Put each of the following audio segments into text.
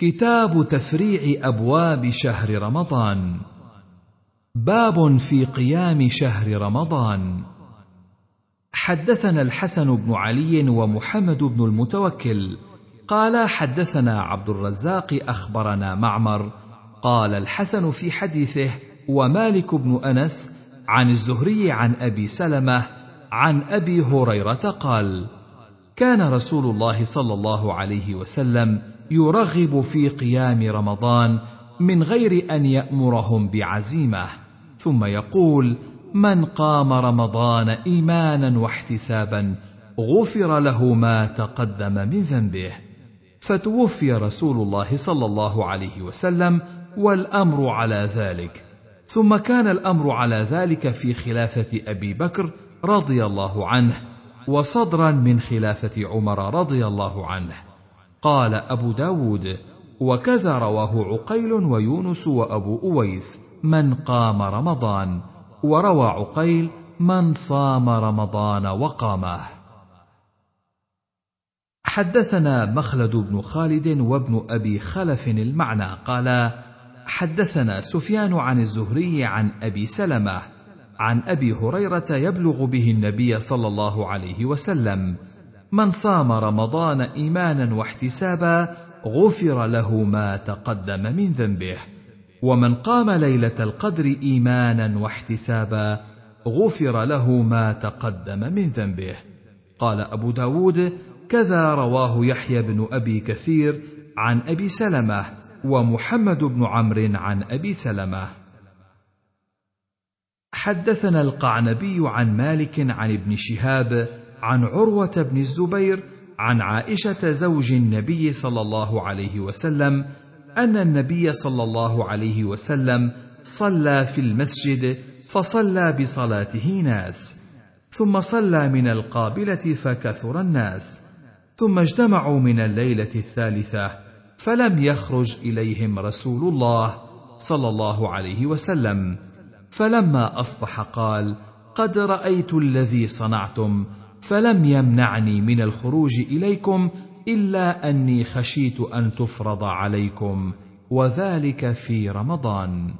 كتاب تفريع ابواب شهر رمضان باب في قيام شهر رمضان حدثنا الحسن بن علي ومحمد بن المتوكل قال حدثنا عبد الرزاق اخبرنا معمر قال الحسن في حديثه ومالك بن انس عن الزهري عن ابي سلمه عن ابي هريره قال كان رسول الله صلى الله عليه وسلم يرغب في قيام رمضان من غير ان يامرهم بعزيمه ثم يقول من قام رمضان ايمانا واحتسابا غفر له ما تقدم من ذنبه فتوفي رسول الله صلى الله عليه وسلم والامر على ذلك ثم كان الامر على ذلك في خلافه ابي بكر رضي الله عنه وصدرا من خلافه عمر رضي الله عنه قال أبو داود وكذا رواه عقيل ويونس وأبو أويس من قام رمضان وروى عقيل من صام رمضان وقامه حدثنا مخلد بن خالد وابن أبي خلف المعنى قال حدثنا سفيان عن الزهري عن أبي سلمة عن أبي هريرة يبلغ به النبي صلى الله عليه وسلم من صام رمضان ايمانا واحتسابا غفر له ما تقدم من ذنبه ومن قام ليله القدر ايمانا واحتسابا غفر له ما تقدم من ذنبه قال ابو داود كذا رواه يحيى بن ابي كثير عن ابي سلمه ومحمد بن عمرو عن ابي سلمه حدثنا القعنبي عن مالك عن ابن شهاب عن عروة بن الزبير عن عائشة زوج النبي صلى الله عليه وسلم أن النبي صلى الله عليه وسلم صلى في المسجد فصلى بصلاته ناس ثم صلى من القابلة فكثر الناس ثم اجتمعوا من الليلة الثالثة فلم يخرج إليهم رسول الله صلى الله عليه وسلم فلما أصبح قال قد رأيت الذي صنعتم فلم يمنعني من الخروج اليكم الا اني خشيت ان تفرض عليكم وذلك في رمضان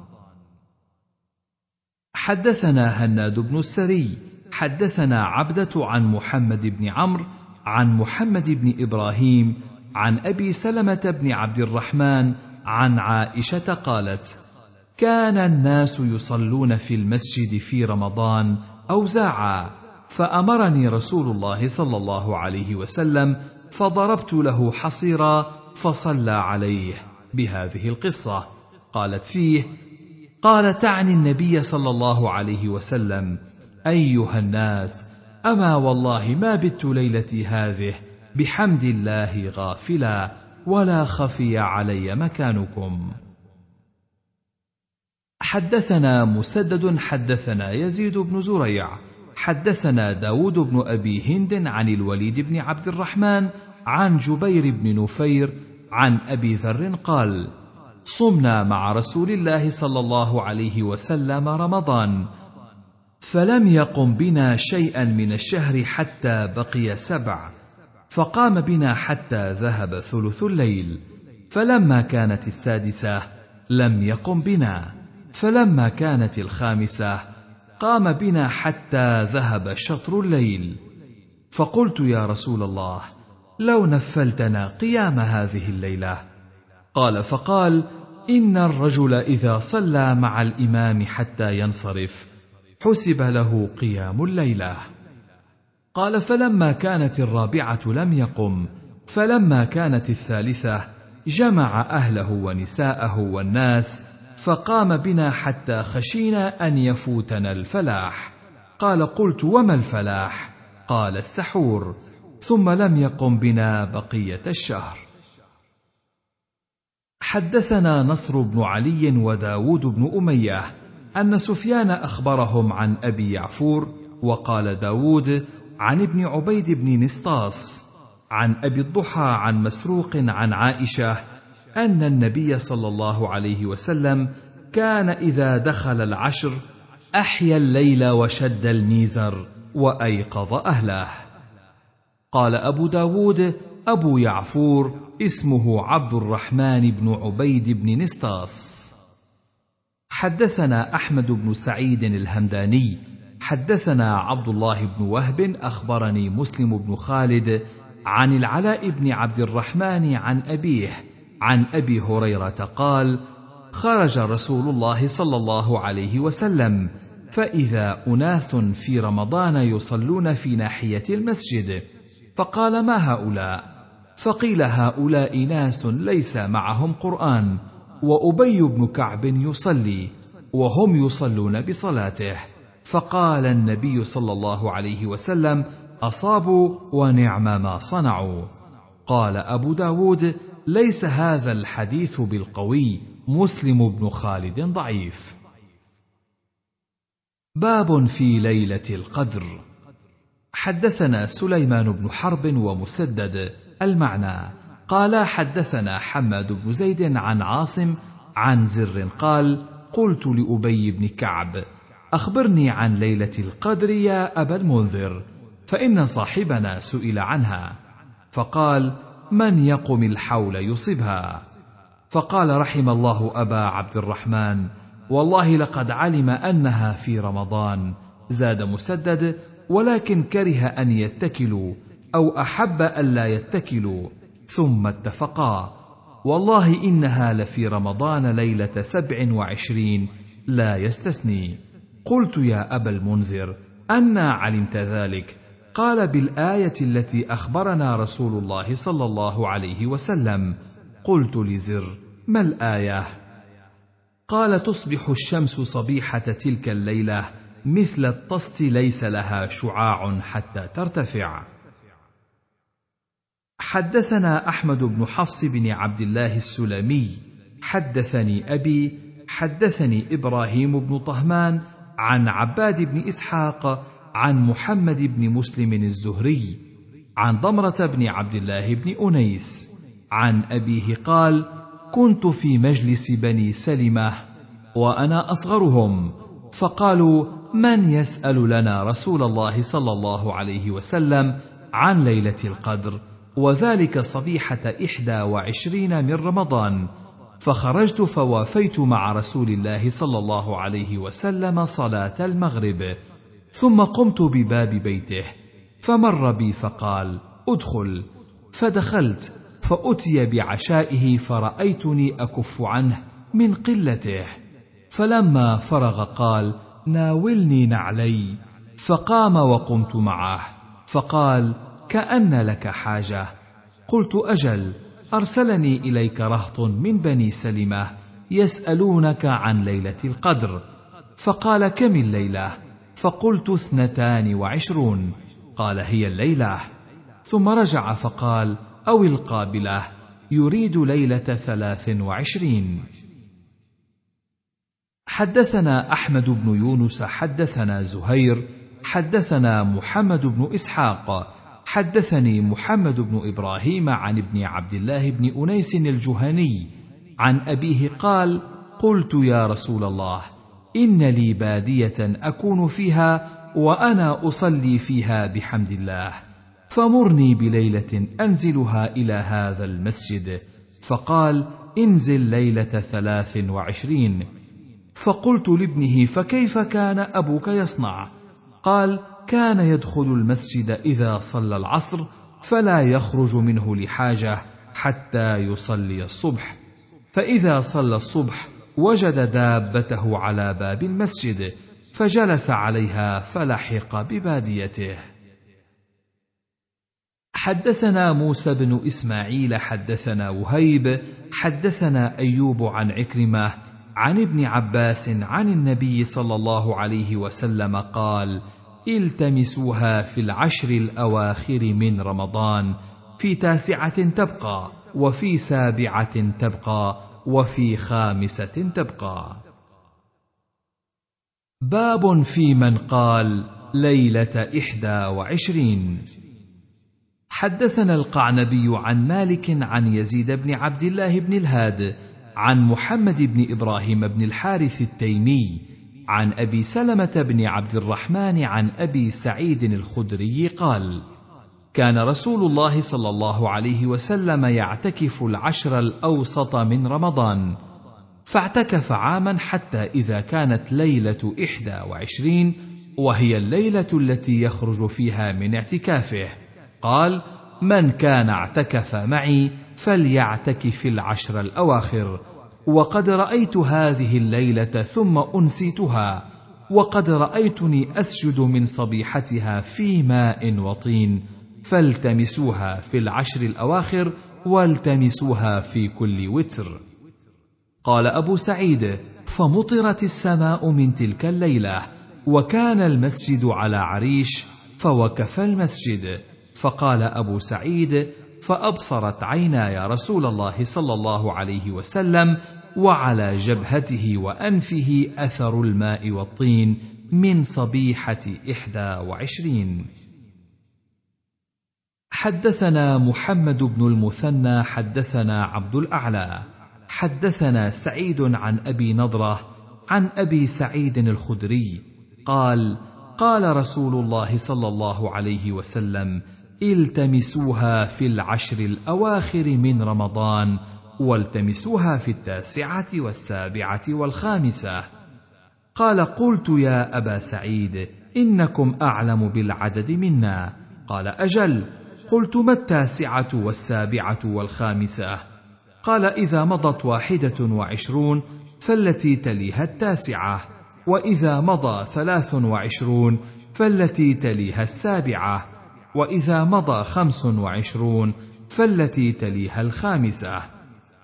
حدثنا هناد بن السري حدثنا عبده عن محمد بن عمرو عن محمد بن ابراهيم عن ابي سلمه بن عبد الرحمن عن عائشه قالت كان الناس يصلون في المسجد في رمضان اوزاعا فامرني رسول الله صلى الله عليه وسلم فضربت له حصيرا فصلى عليه بهذه القصه قالت فيه قال تعني النبي صلى الله عليه وسلم ايها الناس اما والله ما بت ليلتي هذه بحمد الله غافلا ولا خفي علي مكانكم حدثنا مسدد حدثنا يزيد بن زريع حدثنا داود بن أبي هند عن الوليد بن عبد الرحمن عن جبير بن نفير عن أبي ذر قال صمنا مع رسول الله صلى الله عليه وسلم رمضان فلم يقم بنا شيئا من الشهر حتى بقي سبع فقام بنا حتى ذهب ثلث الليل فلما كانت السادسه لم يقم بنا فلما كانت الخامسه قام بنا حتى ذهب شطر الليل فقلت يا رسول الله لو نفلتنا قيام هذه الليله قال فقال ان الرجل اذا صلى مع الامام حتى ينصرف حسب له قيام الليله قال فلما كانت الرابعه لم يقم فلما كانت الثالثه جمع اهله ونساءه والناس فقام بنا حتى خشينا ان يفوتنا الفلاح قال قلت وما الفلاح قال السحور ثم لم يقم بنا بقيه الشهر حدثنا نصر بن علي وداود بن اميه ان سفيان اخبرهم عن ابي يعفور وقال داود عن ابن عبيد بن نسطاس عن ابي الضحى عن مسروق عن عائشه ان النبي صلى الله عليه وسلم كان اذا دخل العشر احيا الليل وشد الميزر وايقظ اهله قال ابو داود ابو يعفور اسمه عبد الرحمن بن عبيد بن نستاس حدثنا احمد بن سعيد الهمداني حدثنا عبد الله بن وهب اخبرني مسلم بن خالد عن العلاء بن عبد الرحمن عن ابيه عن ابي هريره قال خرج رسول الله صلى الله عليه وسلم فاذا اناس في رمضان يصلون في ناحيه المسجد فقال ما هؤلاء فقيل هؤلاء ناس ليس معهم قران وابي بن كعب يصلي وهم يصلون بصلاته فقال النبي صلى الله عليه وسلم اصابوا ونعم ما صنعوا قال ابو داود ليس هذا الحديث بالقوي مسلم بن خالد ضعيف باب في ليله القدر حدثنا سليمان بن حرب ومسدد المعنى قال حدثنا حماد بن زيد عن عاصم عن زر قال قلت لابي بن كعب اخبرني عن ليله القدر يا ابا المنذر فان صاحبنا سئل عنها فقال من يقم الحول يصبها فقال رحم الله ابا عبد الرحمن والله لقد علم انها في رمضان زاد مسدد ولكن كره ان يتكلوا او احب الا يتكلوا ثم اتفقا والله انها لفي رمضان ليله سبع وعشرين لا يستثني قلت يا ابا المنذر انا علمت ذلك قال بالايه التي اخبرنا رسول الله صلى الله عليه وسلم قلت لزر ما الايه قال تصبح الشمس صبيحه تلك الليله مثل الطست ليس لها شعاع حتى ترتفع حدثنا احمد بن حفص بن عبد الله السلمي حدثني ابي حدثني ابراهيم بن طهمان عن عباد بن اسحاق عن محمد بن مسلم الزهري عن ضمرة بن عبد الله بن أنيس عن أبيه قال: كنت في مجلس بني سلمة وأنا أصغرهم فقالوا: من يسأل لنا رسول الله صلى الله عليه وسلم عن ليلة القدر وذلك صبيحة إحدى وعشرين من رمضان فخرجت فوافيت مع رسول الله صلى الله عليه وسلم صلاة المغرب ثم قمت بباب بيته فمر بي فقال ادخل فدخلت فاتي بعشائه فرايتني اكف عنه من قلته فلما فرغ قال ناولني نعلي فقام وقمت معه فقال كان لك حاجه قلت اجل ارسلني اليك رهط من بني سلمه يسالونك عن ليله القدر فقال كم الليله فقلت اثنتان وعشرون قال هي الليله ثم رجع فقال او القابله يريد ليله ثلاث وعشرين حدثنا احمد بن يونس حدثنا زهير حدثنا محمد بن اسحاق حدثني محمد بن ابراهيم عن ابن عبد الله بن انيس الجهني عن ابيه قال قلت يا رسول الله ان لي باديه اكون فيها وانا اصلي فيها بحمد الله فمرني بليله انزلها الى هذا المسجد فقال انزل ليله ثلاث وعشرين فقلت لابنه فكيف كان ابوك يصنع قال كان يدخل المسجد اذا صلى العصر فلا يخرج منه لحاجه حتى يصلي الصبح فاذا صلى الصبح وجد دابته على باب المسجد فجلس عليها فلحق بباديته حدثنا موسى بن اسماعيل حدثنا وهيب حدثنا ايوب عن عكرمه عن ابن عباس عن النبي صلى الله عليه وسلم قال التمسوها في العشر الاواخر من رمضان في تاسعه تبقى وفي سابعه تبقى وفي خامسة تبقى. باب في من قال ليلة إحدى وعشرين حدثنا القعنبي عن مالك عن يزيد بن عبد الله بن الهاد عن محمد بن إبراهيم بن الحارث التيمي عن أبي سلمة بن عبد الرحمن عن أبي سعيد الخدري قال: كان رسول الله صلى الله عليه وسلم يعتكف العشر الاوسط من رمضان فاعتكف عاما حتى اذا كانت ليله احدى وعشرين وهي الليله التي يخرج فيها من اعتكافه قال من كان اعتكف معي فليعتكف العشر الاواخر وقد رايت هذه الليله ثم انسيتها وقد رايتني اسجد من صبيحتها في ماء وطين فالتمسوها في العشر الاواخر والتمسوها في كل وتر قال ابو سعيد فمطرت السماء من تلك الليله وكان المسجد على عريش فوقف المسجد فقال ابو سعيد فابصرت عيناي رسول الله صلى الله عليه وسلم وعلى جبهته وانفه اثر الماء والطين من صبيحه احدى وعشرين حدثنا محمد بن المثنى حدثنا عبد الاعلى حدثنا سعيد عن ابي نضره عن ابي سعيد الخدري قال قال رسول الله صلى الله عليه وسلم التمسوها في العشر الاواخر من رمضان والتمسوها في التاسعه والسابعه والخامسه قال قلت يا ابا سعيد انكم اعلم بالعدد منا قال اجل قلت ما التاسعة والسابعة والخامسة قال إذا مضت واحدة وعشرون فالتي تليها التاسعة وإذا مضى ثلاث وعشرون فالتي تليها السابعة وإذا مضى خمس وعشرون فالتي تليها الخامسة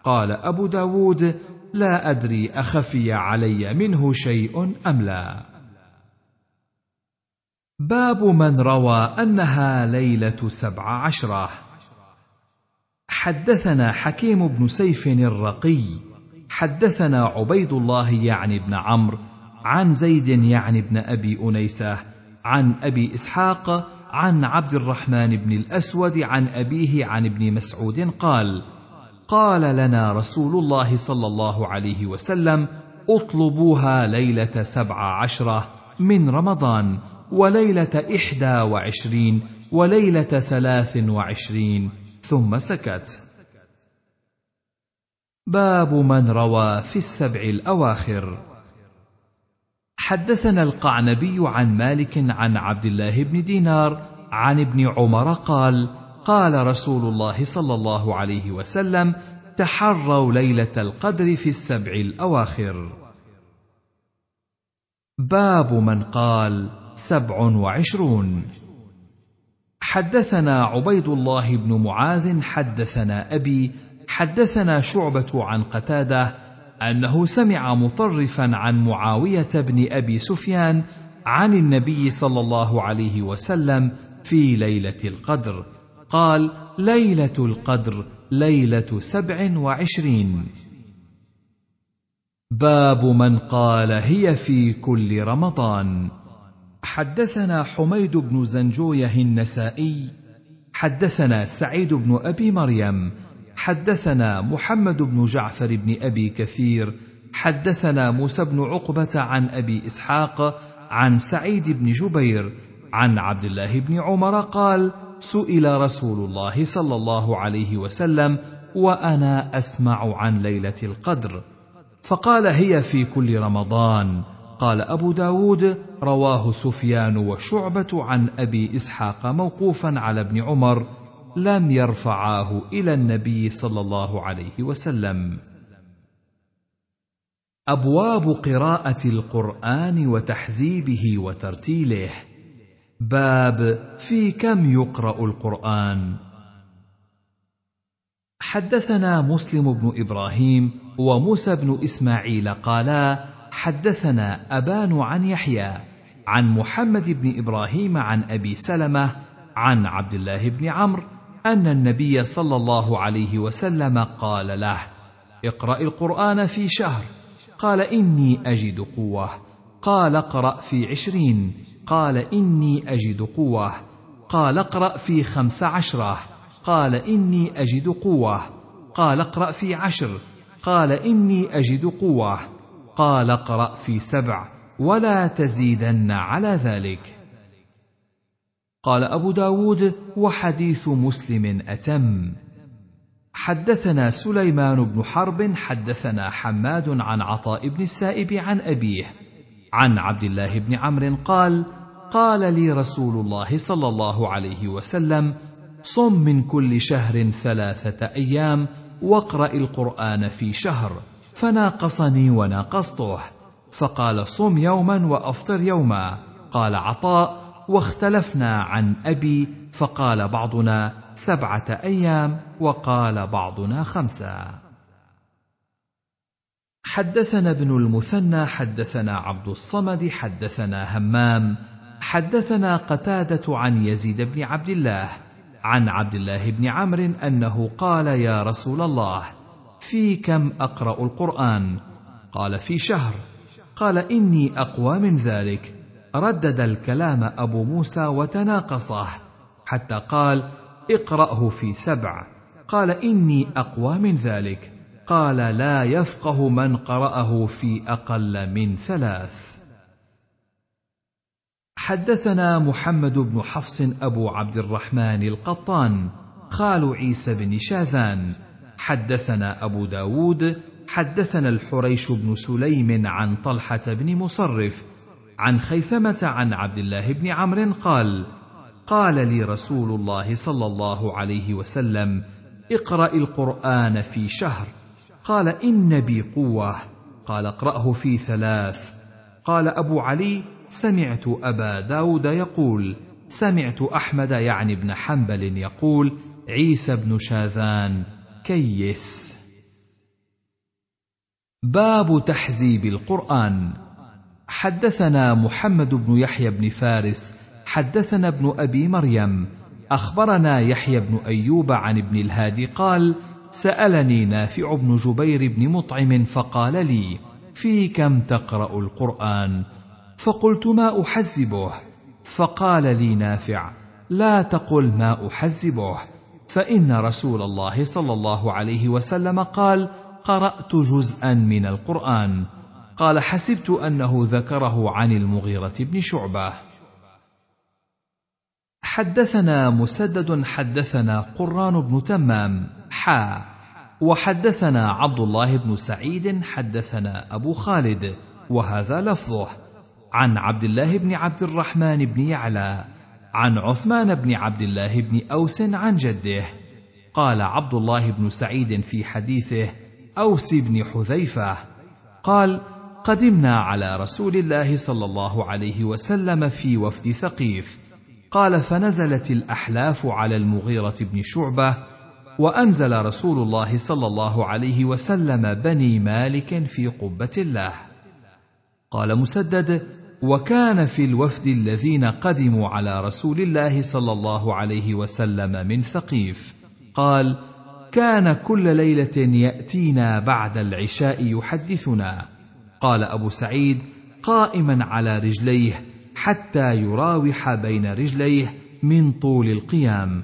قال أبو داود لا أدري أخفي علي منه شيء أم لا باب من روى انها ليله سبع عشره حدثنا حكيم بن سيف الرقي حدثنا عبيد الله يعني بن عمرو عن زيد يعني بن ابي انيسه عن ابي اسحاق عن عبد الرحمن بن الاسود عن ابيه عن ابن مسعود قال قال لنا رسول الله صلى الله عليه وسلم اطلبوها ليله سبع عشره من رمضان وليلة إحدى وعشرين وليلة ثلاث وعشرين ثم سكت باب من روى في السبع الأواخر حدثنا القعنبي عن مالك عن عبد الله بن دينار عن ابن عمر قال قال رسول الله صلى الله عليه وسلم تحروا ليلة القدر في السبع الأواخر باب من قال سبع وعشرون حدثنا عبيد الله بن معاذ حدثنا أبي حدثنا شعبة عن قتادة أنه سمع مطرفا عن معاوية بن أبي سفيان عن النبي صلى الله عليه وسلم في ليلة القدر قال ليلة القدر ليلة سبع وعشرين باب من قال هي في كل رمضان حدثنا حميد بن زنجويه النسائي حدثنا سعيد بن ابي مريم حدثنا محمد بن جعفر بن ابي كثير حدثنا موسى بن عقبه عن ابي اسحاق عن سعيد بن جبير عن عبد الله بن عمر قال سئل رسول الله صلى الله عليه وسلم وانا اسمع عن ليله القدر فقال هي في كل رمضان قال أبو داود رواه سفيان وشعبة عن أبي إسحاق موقوفا على ابن عمر لم يرفعاه إلى النبي صلى الله عليه وسلم أبواب قراءة القرآن وتحزيبه وترتيله باب في كم يقرأ القرآن حدثنا مسلم بن إبراهيم وموسى بن إسماعيل قالا حدثنا أبان عن يحيى عن محمد بن إبراهيم عن أبي سلمة عن عبد الله بن عمرو أن النبي صلى الله عليه وسلم قال له اقرأ القرآن في شهر قال إني أجد قوة قال اقرأ في عشرين قال إني أجد قوة قال اقرأ في خمس عشرة قال إني أجد قوة قال اقرأ في عشر قال إني أجد قوة قال اقرأ في سبع ولا تزيدن على ذلك قال أبو داود وحديث مسلم أتم حدثنا سليمان بن حرب حدثنا حماد عن عطاء بن السائب عن أبيه عن عبد الله بن عمرو قال قال لي رسول الله صلى الله عليه وسلم صم من كل شهر ثلاثة أيام واقرأ القرآن في شهر فناقصني وناقصته فقال صم يوما وافطر يوما قال عطاء واختلفنا عن ابي فقال بعضنا سبعه ايام وقال بعضنا خمسه حدثنا ابن المثنى حدثنا عبد الصمد حدثنا همام حدثنا قتاده عن يزيد بن عبد الله عن عبد الله بن عمرو انه قال يا رسول الله في كم اقرا القران قال في شهر قال اني اقوى من ذلك ردد الكلام ابو موسى وتناقصه حتى قال اقراه في سبع قال اني اقوى من ذلك قال لا يفقه من قراه في اقل من ثلاث حدثنا محمد بن حفص ابو عبد الرحمن القطان خال عيسى بن شاذان حدثنا أبو داود حدثنا الحريش بن سليم عن طلحة بن مصرف عن خيثمة عن عبد الله بن عمرو قال قال لي رسول الله صلى الله عليه وسلم اقرأ القرآن في شهر قال إن بي قوة قال اقرأه في ثلاث قال أبو علي سمعت أبا داود يقول سمعت أحمد يعني بن حنبل يقول عيسى بن شاذان كيس باب تحزيب القرآن حدثنا محمد بن يحيى بن فارس حدثنا ابن أبي مريم أخبرنا يحيى بن أيوب عن ابن الهادي قال سألني نافع بن جبير بن مطعم فقال لي في كم تقرأ القرآن فقلت ما أحزبه فقال لي نافع لا تقل ما أحزبه فان رسول الله صلى الله عليه وسلم قال قرات جزءا من القران قال حسبت انه ذكره عن المغيره بن شعبه حدثنا مسدد حدثنا قران بن تمام حا وحدثنا عبد الله بن سعيد حدثنا ابو خالد وهذا لفظه عن عبد الله بن عبد الرحمن بن يعلى عن عثمان بن عبد الله بن أوس عن جده قال عبد الله بن سعيد في حديثه أوس بن حذيفة قال قدمنا على رسول الله صلى الله عليه وسلم في وفد ثقيف قال فنزلت الأحلاف على المغيرة بن شعبة وأنزل رسول الله صلى الله عليه وسلم بني مالك في قبة الله قال مسدد وكان في الوفد الذين قدموا على رسول الله صلى الله عليه وسلم من ثقيف قال كان كل ليله ياتينا بعد العشاء يحدثنا قال ابو سعيد قائما على رجليه حتى يراوح بين رجليه من طول القيام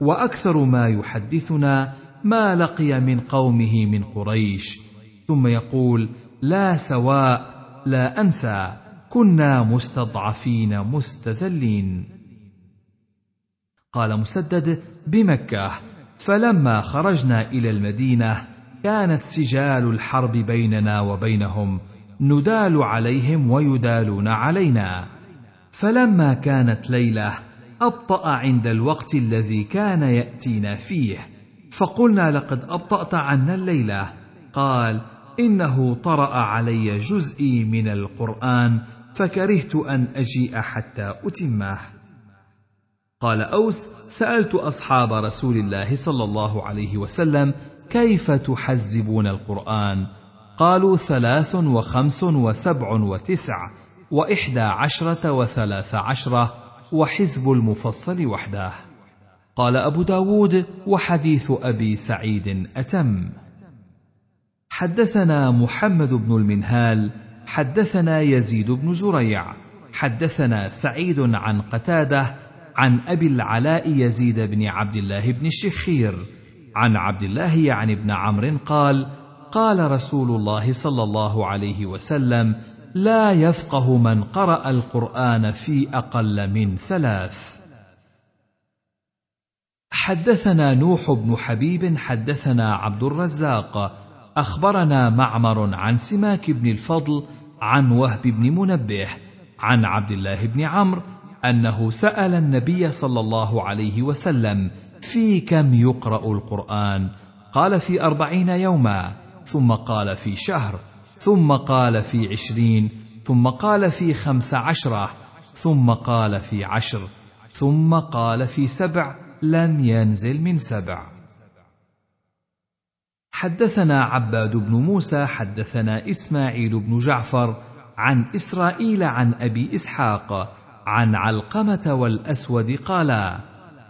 واكثر ما يحدثنا ما لقي من قومه من قريش ثم يقول لا سواء لا انسى كنا مستضعفين مستذلين قال مسدد بمكه فلما خرجنا الى المدينه كانت سجال الحرب بيننا وبينهم ندال عليهم ويدالون علينا فلما كانت ليله ابطا عند الوقت الذي كان ياتينا فيه فقلنا لقد ابطات عنا الليله قال انه طرا علي جزئي من القران فكرهت ان اجيء حتى اتمه قال اوس سالت اصحاب رسول الله صلى الله عليه وسلم كيف تحزبون القران قالوا ثلاث وخمس وسبع وتسع واحدى عشره وثلاث عشره وحزب المفصل وحده قال ابو داود وحديث ابي سعيد اتم حدثنا محمد بن المنهال حدثنا يزيد بن زريع حدثنا سعيد عن قتاده عن ابي العلاء يزيد بن عبد الله بن الشخير عن عبد الله يعني بن عمرو قال قال رسول الله صلى الله عليه وسلم لا يفقه من قرا القران في اقل من ثلاث حدثنا نوح بن حبيب حدثنا عبد الرزاق اخبرنا معمر عن سماك بن الفضل عن وهب بن منبه عن عبد الله بن عمرو انه سال النبي صلى الله عليه وسلم في كم يقرا القران قال في اربعين يوما ثم قال في شهر ثم قال في عشرين ثم قال في خمس عشره ثم قال في عشر ثم قال في سبع لم ينزل من سبع حدثنا عباد بن موسى حدثنا اسماعيل بن جعفر عن اسرائيل عن ابي اسحاق عن علقمه والاسود قالا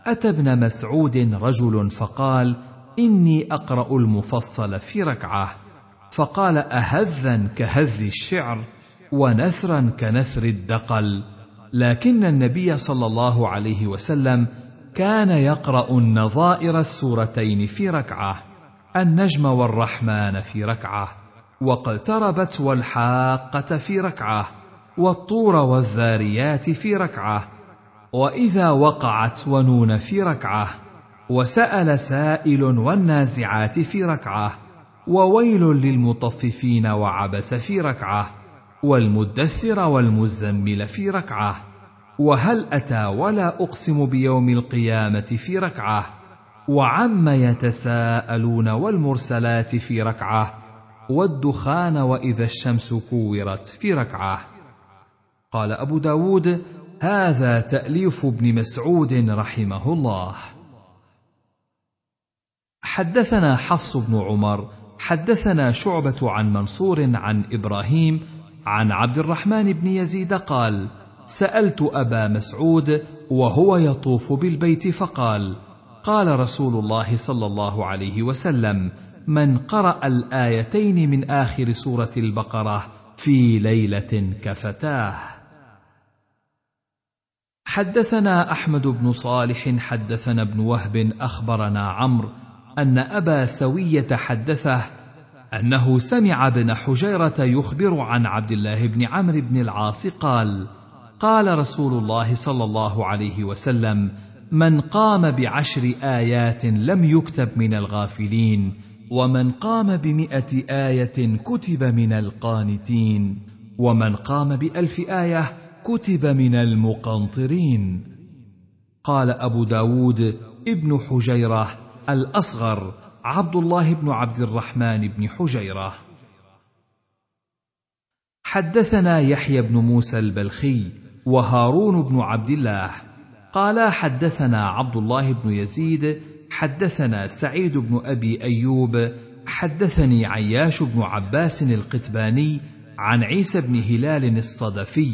اتى ابن مسعود رجل فقال اني اقرا المفصل في ركعه فقال اهذا كهذ الشعر ونثرا كنثر الدقل لكن النبي صلى الله عليه وسلم كان يقرا النظائر السورتين في ركعه النجم والرحمن في ركعه واقتربت والحاقه في ركعه والطور والذاريات في ركعه واذا وقعت ونون في ركعه وسال سائل والنازعات في ركعه وويل للمطففين وعبس في ركعه والمدثر والمزمل في ركعه وهل اتى ولا اقسم بيوم القيامه في ركعه وعما يتساءلون والمرسلات في ركعه والدخان واذا الشمس كورت في ركعه قال ابو داود هذا تاليف ابن مسعود رحمه الله حدثنا حفص بن عمر حدثنا شعبه عن منصور عن ابراهيم عن عبد الرحمن بن يزيد قال سالت ابا مسعود وهو يطوف بالبيت فقال قال رسول الله صلى الله عليه وسلم من قرا الايتين من اخر سوره البقره في ليله كفتاه حدثنا احمد بن صالح حدثنا ابن وهب اخبرنا عمرو ان ابا سويه حدثه انه سمع ابن حجيره يخبر عن عبد الله بن عمرو بن العاص قال قال رسول الله صلى الله عليه وسلم من قام بعشر ايات لم يكتب من الغافلين ومن قام بمائه ايه كتب من القانتين ومن قام بالف ايه كتب من المقنطرين قال ابو داود ابن حجيره الاصغر عبد الله بن عبد الرحمن بن حجيره حدثنا يحيى بن موسى البلخي وهارون بن عبد الله قال حدثنا عبد الله بن يزيد حدثنا سعيد بن ابي ايوب حدثني عياش بن عباس القتباني عن عيسى بن هلال الصدفي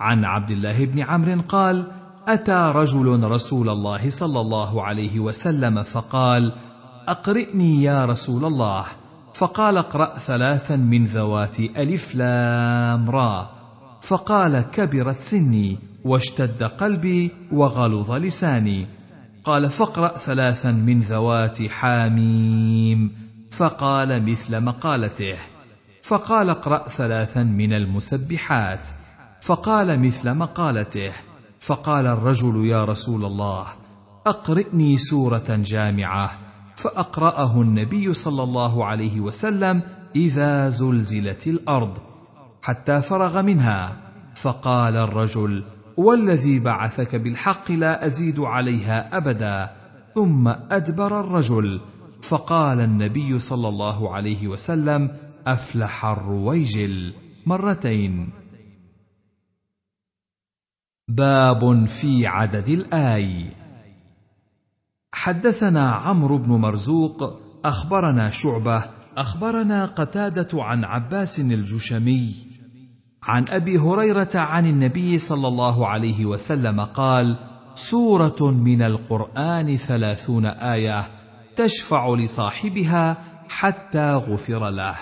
عن عبد الله بن عمرو قال اتى رجل رسول الله صلى الله عليه وسلم فقال اقرئني يا رسول الله فقال اقرا ثلاثا من ذوات الف لام را فقال كبرت سني واشتد قلبي وغلظ لساني قال فاقرا ثلاثا من ذوات حاميم فقال مثل مقالته فقال اقرا ثلاثا من المسبحات فقال مثل مقالته فقال الرجل يا رسول الله اقرئني سوره جامعه فاقراه النبي صلى الله عليه وسلم اذا زلزلت الارض حتى فرغ منها فقال الرجل والذي بعثك بالحق لا ازيد عليها ابدا ثم ادبر الرجل فقال النبي صلى الله عليه وسلم افلح الرويجل مرتين باب في عدد الآي حدثنا عمرو بن مرزوق أخبرنا شعبة أخبرنا قتادة عن عباس الجشمي عن ابي هريره عن النبي صلى الله عليه وسلم قال سوره من القران ثلاثون ايه تشفع لصاحبها حتى غفر له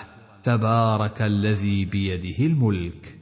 تبارك الذي بيده الملك